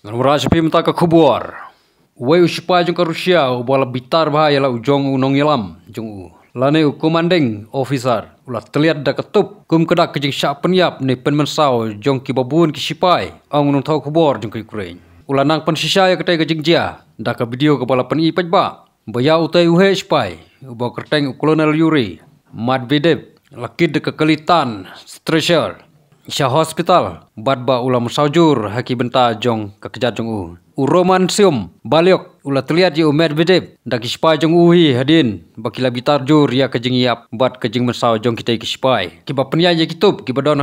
Dan murah sepi minta ke kubur. Uwai usipa jeng ke Rusia, ubala bitar bahaya lah ujong unong ilam jeng u. Lani u komanding ofisar, ulah terlihat dah ketup. Kum kedak kejeng syak penyap ni penmensau jeng kibabun ke sipai. Ang unong tau kubur jeng ke Ukraine. Ulah nang pen sisa ya ketai kejeng jia. Dah ke video kepala peni ipaj ba. Baya utai uhe sipai, ubala kerteng u kolonel Yuri. Madvedev, lakit dekakalitan, stresher. Shah Hospital bad ba ulam saujur haki benta jong ka jong u u roman sium baliok ula terlihat ji umet bedep Daki ispai jong u hi hadin bakila bitar jur ya kejing yap bad kejing mesau jong kita ki ispai ki ba penia ji kitup ki ba don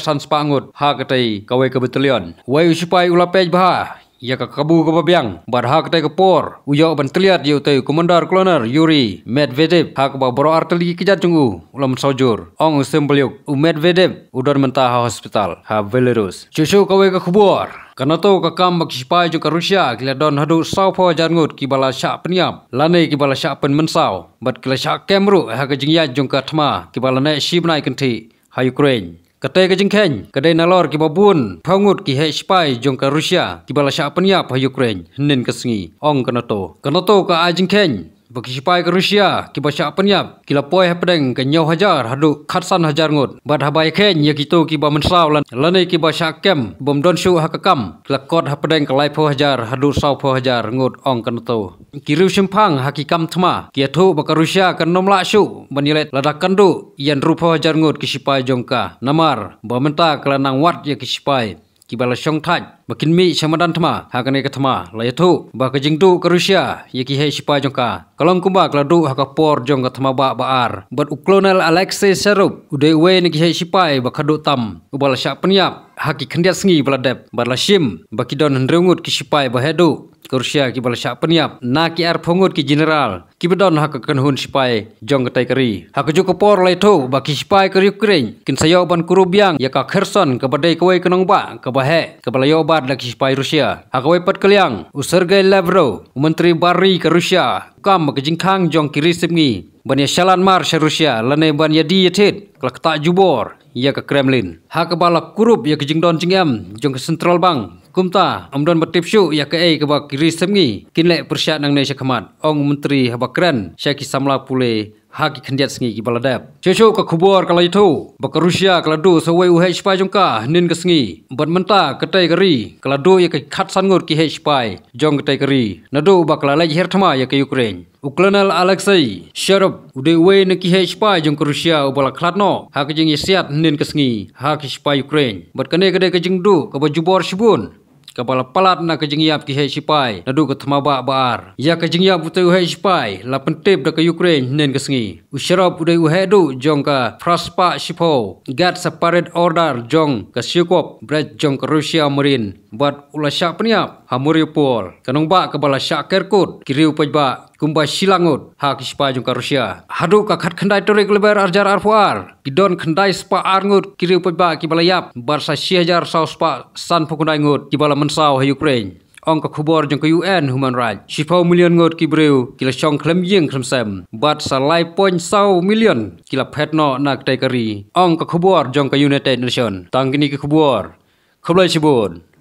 san spangut ha ketai kawai ke betulion wai ispai ula pej bah ia ya ke kabu ke babiang. Bar hak tak ke por. Uya uban terlihat dia utai komandar kloner Yuri Medvedev. Hak bawa bro artili kejat cunggu. Ulam sojur. Ong usim beliuk. U Medvedev. Udar mentah ha hospital. Ha Belarus. Cucu kawai ke kubur. Kerana tu kekam berkisipai juga Rusia kila don hadu saupo jangut kibala syak peniap. Lani kibala syak pen mensau. Bat kila syak kemru hak jingyat jungka tema kibala naik sibnai kenti. Ha Ukraine. កតេកជិងខេងកដេណឡរគីបបូនផងូតគីហេស្ប៉ៃជុងការុស្យាគីបលាសាអពនយ៉ាផយុក្រេនហ្និនកស្ងីអងកណតូកណតូកអាជិងខេង Bekisipai ke Rusia, kibaca penyap, kila poi hapeneng ke nyau hajar, hadu khatsan hajar ngut. Bad habai ken, ya kitu kiba mensaw lan, lani kibaca kem, bom don syuk hakakam, kila kot hapeneng ke laipo hajar, hadu saw po hajar ngut ong kenetu. Kiri simpang hakikam tema, kia tu baka Rusia ke nom lak syuk, menilai ladakan du, yang rupo hajar ngut kisipai jongka. Namar, bementa kelanang wat ya kisipai. กีบาลชงทัดมากินมีชมาดันธรรมหากันเอกธรรมลายทุบากจิงดูกรุชายกิเฮชิปาจงกากลังกุมบากลาดูหากปอร์จงกัธรรมบาบาอารบัดอุคลนลอเล็กเซสรุปอุดเวนกิเฮชิปายบักดูตัมอุบาลชาปนยับหากิคันดียสงีบลาเด็บบัดลาชิมบักิดอนฮันเรงุดกิชิปายบะเฮดู Rusia ki bala syak penyap na ki ar pungut ki general ki bedon hak kan hun sipai jong ketai kari hak ju kepor lai tu ba ki sipai ke Ukraine kin sayo ban kurubyang ya ka Kherson ke badai ke wai kenong ba ke bahe ke bala yobat la ki sipai Rusia hak wai pat kelyang u Sergei Lavrov menteri bari ke Rusia kam ke jingkhang jong kiri simngi ban ya shalan mar sya Rusia lane ya ban ya di yetet ya kelak ta jubor ya ke Kremlin hak bala kurub ya ke jingdon jingem jong ke Central Bank Kumta, amdan batip syu ya ke ai ke ba kiri semngi kin le persyat nang nesha khamat ong menteri ha bakran syaki samla pule ha ki khandiat ki baladap syu syu ka khubor ka ba ka rusia ka ladu so wei uh hpa jong ka nin ka sngi bat menta ka tai kari ka ladu ya ka khat san ngor ki hpa jong ka tai kari nadu ba ka lalai her thama ya ka ukraine uklanal Alexei Sharov ude wei ne ki hpa jong rusia u bala khlat no ha ki jing isiat nin ka sngi ha ki hpa ukraine bat kane kade ka jing du ka ba jubor shibun kepala palat nak kejengiap ki hai sipai nadu ke temabak baar ya kejengiap utai u hei sipai la pentip da ke ukraine nen ke sengi usyarap udai u hei du jong ka fraspa sipo get separate order jong ke siukop bret jong ke rusia marine buat ula syak peniap hamuri pol kanung ba ke bala syak kerkut kiri upaj ba kumba silangut hak sipa jung ka rusia hadu ka khat khandai torik lebar arjar arfuar kidon khandai spa arngut kiri upaj ba ki bala yap barsa sihajar saus pa san pukunai ngut ki bala mensau ha ukraine ong ka khubor jung ka un human right sipa million ngut ki breu kila chong khlem yeng khlem sem bat sa lai poin sau million kila phetno nak tai kari ong ka khubor jung ka united nation tangini ki khubor khublai chibon